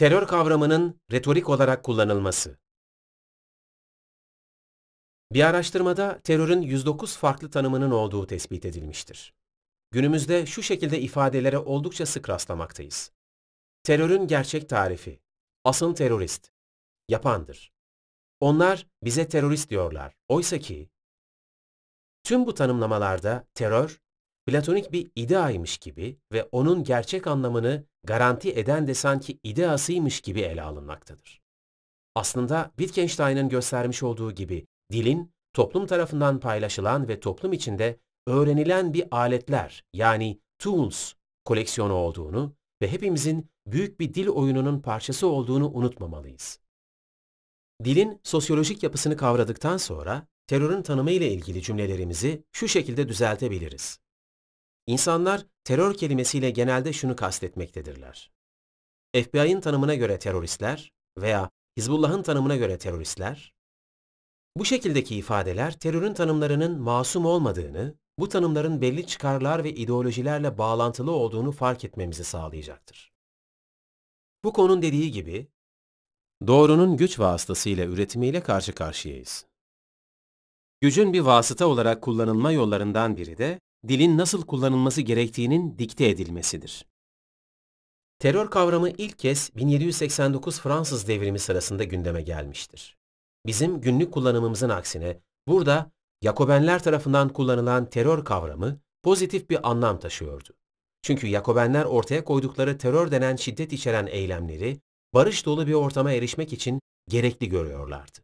Terör kavramının retorik olarak kullanılması. Bir araştırmada terörün 109 farklı tanımının olduğu tespit edilmiştir. Günümüzde şu şekilde ifadelere oldukça sık rastlamaktayız. Terörün gerçek tarifi, asıl terörist, yapandır. Onlar bize terörist diyorlar. Oysa ki tüm bu tanımlamalarda terör platonik bir ideaymış gibi ve onun gerçek anlamını garanti eden de sanki ideasıymış gibi ele alınmaktadır. Aslında Wittgenstein'ın göstermiş olduğu gibi dilin toplum tarafından paylaşılan ve toplum içinde öğrenilen bir aletler yani tools koleksiyonu olduğunu ve hepimizin büyük bir dil oyununun parçası olduğunu unutmamalıyız. Dilin sosyolojik yapısını kavradıktan sonra terörün tanımı ile ilgili cümlelerimizi şu şekilde düzeltebiliriz. İnsanlar terör kelimesiyle genelde şunu kastetmektedirler. FBI'ın tanımına göre teröristler veya Hizbullah'ın tanımına göre teröristler, bu şekildeki ifadeler terörün tanımlarının masum olmadığını, bu tanımların belli çıkarlar ve ideolojilerle bağlantılı olduğunu fark etmemizi sağlayacaktır. Bu konun dediği gibi, doğrunun güç vasıtasıyla üretimiyle karşı karşıyayız. Gücün bir vasıta olarak kullanılma yollarından biri de dilin nasıl kullanılması gerektiğinin dikte edilmesidir. Terör kavramı ilk kez 1789 Fransız devrimi sırasında gündeme gelmiştir. Bizim günlük kullanımımızın aksine burada Yakobenler tarafından kullanılan terör kavramı pozitif bir anlam taşıyordu. Çünkü Yakobenler ortaya koydukları terör denen şiddet içeren eylemleri barış dolu bir ortama erişmek için gerekli görüyorlardı.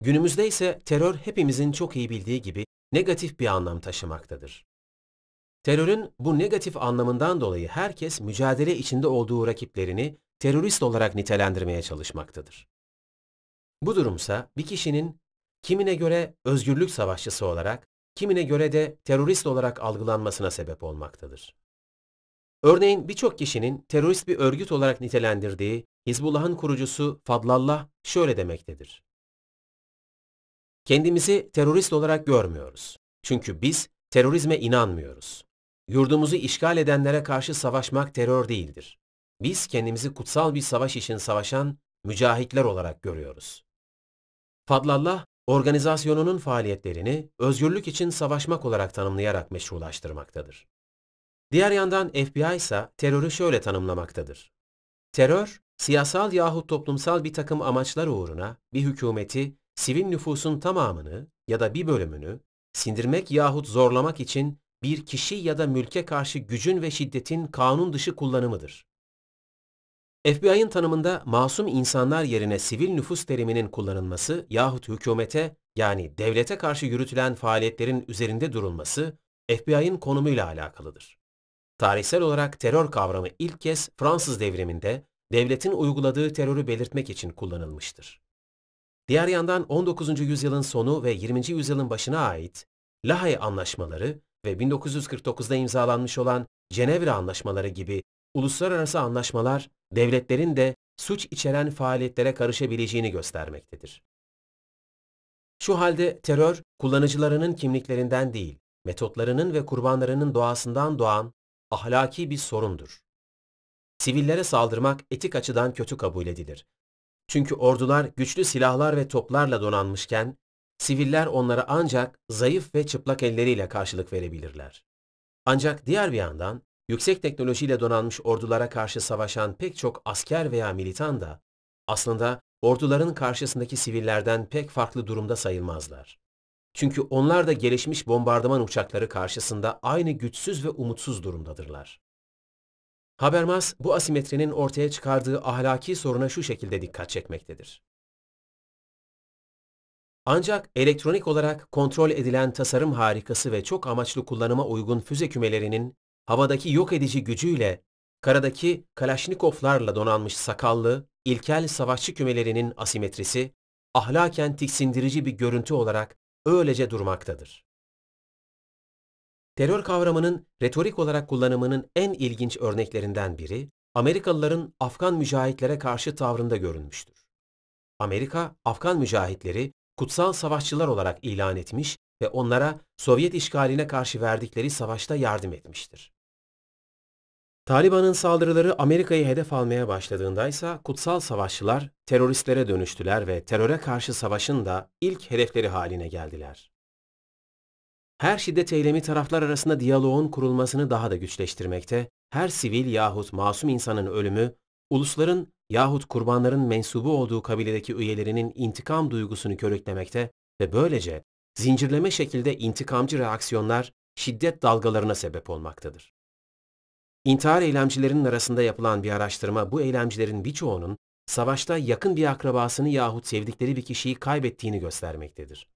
Günümüzde ise terör hepimizin çok iyi bildiği gibi negatif bir anlam taşımaktadır. Terörün bu negatif anlamından dolayı herkes mücadele içinde olduğu rakiplerini terörist olarak nitelendirmeye çalışmaktadır. Bu durumsa bir kişinin kimine göre özgürlük savaşçısı olarak, kimine göre de terörist olarak algılanmasına sebep olmaktadır. Örneğin birçok kişinin terörist bir örgüt olarak nitelendirdiği Hizbullah'ın kurucusu Fadlallah şöyle demektedir. Kendimizi terörist olarak görmüyoruz. Çünkü biz terörizme inanmıyoruz. Yurdumuzu işgal edenlere karşı savaşmak terör değildir. Biz kendimizi kutsal bir savaş için savaşan mücahitler olarak görüyoruz. Fadlallah, organizasyonunun faaliyetlerini özgürlük için savaşmak olarak tanımlayarak meşrulaştırmaktadır. Diğer yandan FBI ise terörü şöyle tanımlamaktadır. Terör, siyasal yahut toplumsal bir takım amaçlar uğruna bir hükümeti sivil nüfusun tamamını ya da bir bölümünü sindirmek yahut zorlamak için bir kişi ya da mülke karşı gücün ve şiddetin kanun dışı kullanımıdır. FBI'ın tanımında masum insanlar yerine sivil nüfus teriminin kullanılması yahut hükümete yani devlete karşı yürütülen faaliyetlerin üzerinde durulması FBI'ın konumuyla alakalıdır. Tarihsel olarak terör kavramı ilk kez Fransız devriminde devletin uyguladığı terörü belirtmek için kullanılmıştır. Diğer yandan 19. yüzyılın sonu ve 20. yüzyılın başına ait Lahey Anlaşmaları ve 1949'da imzalanmış olan Cenevre Anlaşmaları gibi uluslararası anlaşmalar devletlerin de suç içeren faaliyetlere karışabileceğini göstermektedir. Şu halde terör, kullanıcılarının kimliklerinden değil, metotlarının ve kurbanlarının doğasından doğan ahlaki bir sorundur. Sivillere saldırmak etik açıdan kötü kabul edilir çünkü ordular güçlü silahlar ve toplarla donanmışken, siviller onlara ancak zayıf ve çıplak elleriyle karşılık verebilirler. Ancak diğer bir yandan, yüksek teknolojiyle donanmış ordulara karşı savaşan pek çok asker veya militan da, aslında orduların karşısındaki sivillerden pek farklı durumda sayılmazlar. Çünkü onlar da gelişmiş bombardıman uçakları karşısında aynı güçsüz ve umutsuz durumdadırlar. Habermas bu asimetrinin ortaya çıkardığı ahlaki soruna şu şekilde dikkat çekmektedir. Ancak elektronik olarak kontrol edilen tasarım harikası ve çok amaçlı kullanıma uygun füze kümelerinin havadaki yok edici gücüyle karadaki kalaşnikoflarla donanmış sakallı, ilkel savaşçı kümelerinin asimetrisi ahlaken tiksindirici bir görüntü olarak öylece durmaktadır. Terör kavramının retorik olarak kullanımının en ilginç örneklerinden biri, Amerikalıların Afgan mücahitlere karşı tavrında görünmüştür. Amerika, Afgan mücahitleri kutsal savaşçılar olarak ilan etmiş ve onlara Sovyet işgaline karşı verdikleri savaşta yardım etmiştir. Taliban'ın saldırıları Amerika'yı hedef almaya başladığında ise kutsal savaşçılar teröristlere dönüştüler ve teröre karşı savaşın da ilk hedefleri haline geldiler her şiddet eylemi taraflar arasında diyaloğun kurulmasını daha da güçleştirmekte, her sivil yahut masum insanın ölümü, ulusların yahut kurbanların mensubu olduğu kabiledeki üyelerinin intikam duygusunu körüklemekte ve böylece zincirleme şekilde intikamcı reaksiyonlar şiddet dalgalarına sebep olmaktadır. İntihar eylemcilerinin arasında yapılan bir araştırma bu eylemcilerin birçoğunun savaşta yakın bir akrabasını yahut sevdikleri bir kişiyi kaybettiğini göstermektedir.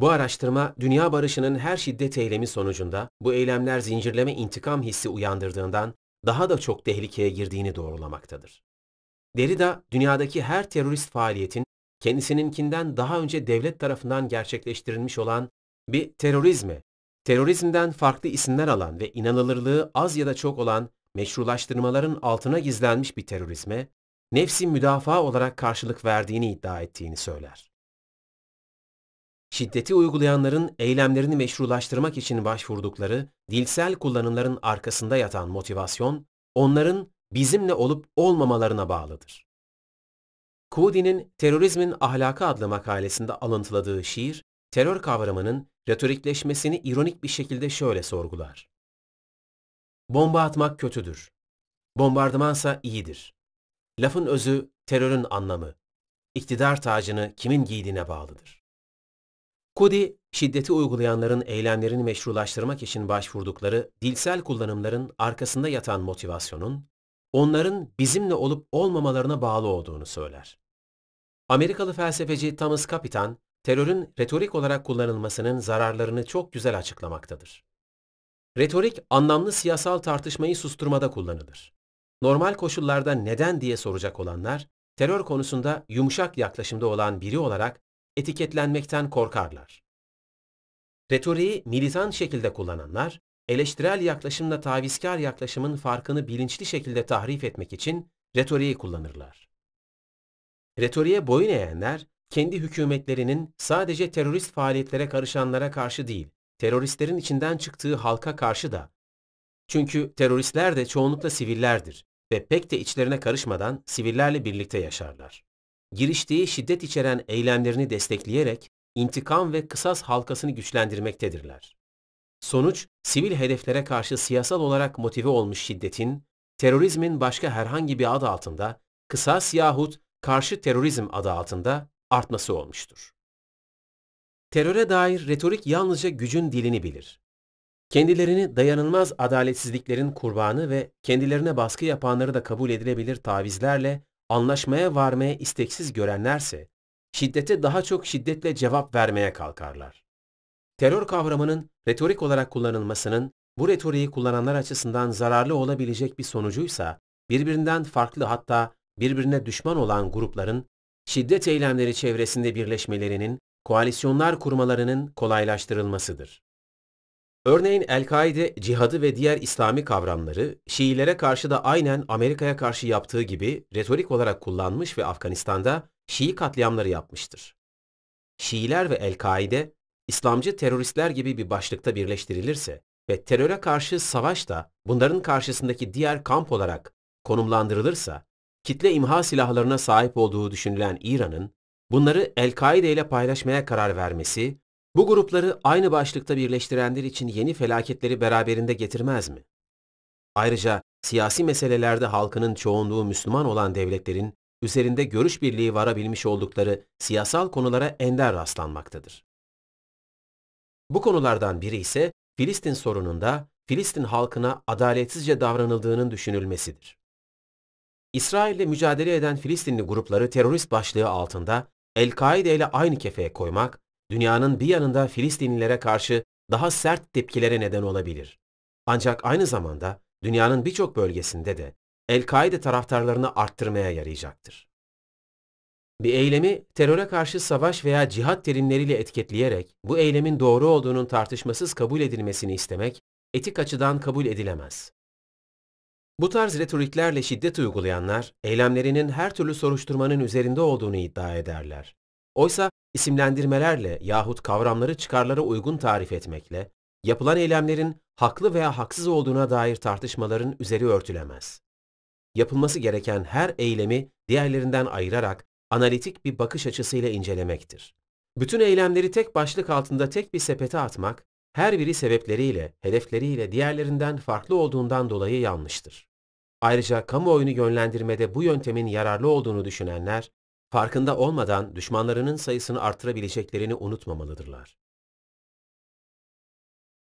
Bu araştırma, dünya barışının her şiddet eylemi sonucunda bu eylemler zincirleme intikam hissi uyandırdığından daha da çok tehlikeye girdiğini doğrulamaktadır. Derrida, dünyadaki her terörist faaliyetin kendisininkinden daha önce devlet tarafından gerçekleştirilmiş olan bir terörizme, terörizmden farklı isimler alan ve inanılırlığı az ya da çok olan meşrulaştırmaların altına gizlenmiş bir terörizme, nefsi müdafaa olarak karşılık verdiğini iddia ettiğini söyler şiddeti uygulayanların eylemlerini meşrulaştırmak için başvurdukları dilsel kullanımların arkasında yatan motivasyon, onların bizimle olup olmamalarına bağlıdır. Kudi'nin Terörizmin Ahlakı adlı makalesinde alıntıladığı şiir, terör kavramının retorikleşmesini ironik bir şekilde şöyle sorgular. Bomba atmak kötüdür. Bombardımansa iyidir. Lafın özü terörün anlamı. İktidar tacını kimin giydiğine bağlıdır. Kodi, şiddeti uygulayanların eylemlerini meşrulaştırmak için başvurdukları dilsel kullanımların arkasında yatan motivasyonun, onların bizimle olup olmamalarına bağlı olduğunu söyler. Amerikalı felsefeci Thomas Capitan, terörün retorik olarak kullanılmasının zararlarını çok güzel açıklamaktadır. Retorik, anlamlı siyasal tartışmayı susturmada kullanılır. Normal koşullarda neden diye soracak olanlar, terör konusunda yumuşak yaklaşımda olan biri olarak etiketlenmekten korkarlar. Retoriği militan şekilde kullananlar, eleştirel yaklaşımla tavizkar yaklaşımın farkını bilinçli şekilde tahrif etmek için retoriği kullanırlar. Retoriğe boyun eğenler, kendi hükümetlerinin sadece terörist faaliyetlere karışanlara karşı değil, teröristlerin içinden çıktığı halka karşı da. Çünkü teröristler de çoğunlukla sivillerdir ve pek de içlerine karışmadan sivillerle birlikte yaşarlar giriştiği şiddet içeren eylemlerini destekleyerek intikam ve kısas halkasını güçlendirmektedirler. Sonuç, sivil hedeflere karşı siyasal olarak motive olmuş şiddetin, terörizmin başka herhangi bir adı altında, kısas yahut karşı terörizm adı altında artması olmuştur. Teröre dair retorik yalnızca gücün dilini bilir. Kendilerini dayanılmaz adaletsizliklerin kurbanı ve kendilerine baskı yapanları da kabul edilebilir tavizlerle anlaşmaya varmaya isteksiz görenlerse şiddete daha çok şiddetle cevap vermeye kalkarlar. Terör kavramının retorik olarak kullanılmasının bu retoriği kullananlar açısından zararlı olabilecek bir sonucuysa birbirinden farklı hatta birbirine düşman olan grupların şiddet eylemleri çevresinde birleşmelerinin, koalisyonlar kurmalarının kolaylaştırılmasıdır. Örneğin El-Kaide cihadı ve diğer İslami kavramları Şiilere karşı da aynen Amerika'ya karşı yaptığı gibi retorik olarak kullanmış ve Afganistan'da Şii katliamları yapmıştır. Şiiler ve El-Kaide İslamcı teröristler gibi bir başlıkta birleştirilirse ve teröre karşı savaş da bunların karşısındaki diğer kamp olarak konumlandırılırsa, kitle imha silahlarına sahip olduğu düşünülen İran'ın bunları El-Kaide ile paylaşmaya karar vermesi bu grupları aynı başlıkta birleştirenler için yeni felaketleri beraberinde getirmez mi? Ayrıca siyasi meselelerde halkının çoğunluğu Müslüman olan devletlerin üzerinde görüş birliği varabilmiş oldukları siyasal konulara ender rastlanmaktadır. Bu konulardan biri ise Filistin sorununda Filistin halkına adaletsizce davranıldığının düşünülmesidir. İsrail'le mücadele eden Filistinli grupları terörist başlığı altında El-Kaide ile aynı kefeye koymak dünyanın bir yanında Filistinlilere karşı daha sert tepkilere neden olabilir. Ancak aynı zamanda dünyanın birçok bölgesinde de El-Kaide taraftarlarını arttırmaya yarayacaktır. Bir eylemi teröre karşı savaş veya cihat terimleriyle etiketleyerek bu eylemin doğru olduğunun tartışmasız kabul edilmesini istemek etik açıdan kabul edilemez. Bu tarz retoriklerle şiddet uygulayanlar eylemlerinin her türlü soruşturmanın üzerinde olduğunu iddia ederler. Oysa isimlendirmelerle yahut kavramları çıkarlara uygun tarif etmekle, yapılan eylemlerin haklı veya haksız olduğuna dair tartışmaların üzeri örtülemez. Yapılması gereken her eylemi diğerlerinden ayırarak analitik bir bakış açısıyla incelemektir. Bütün eylemleri tek başlık altında tek bir sepete atmak, her biri sebepleriyle, hedefleriyle diğerlerinden farklı olduğundan dolayı yanlıştır. Ayrıca kamuoyunu yönlendirmede bu yöntemin yararlı olduğunu düşünenler, farkında olmadan düşmanlarının sayısını artırabileceklerini unutmamalıdırlar.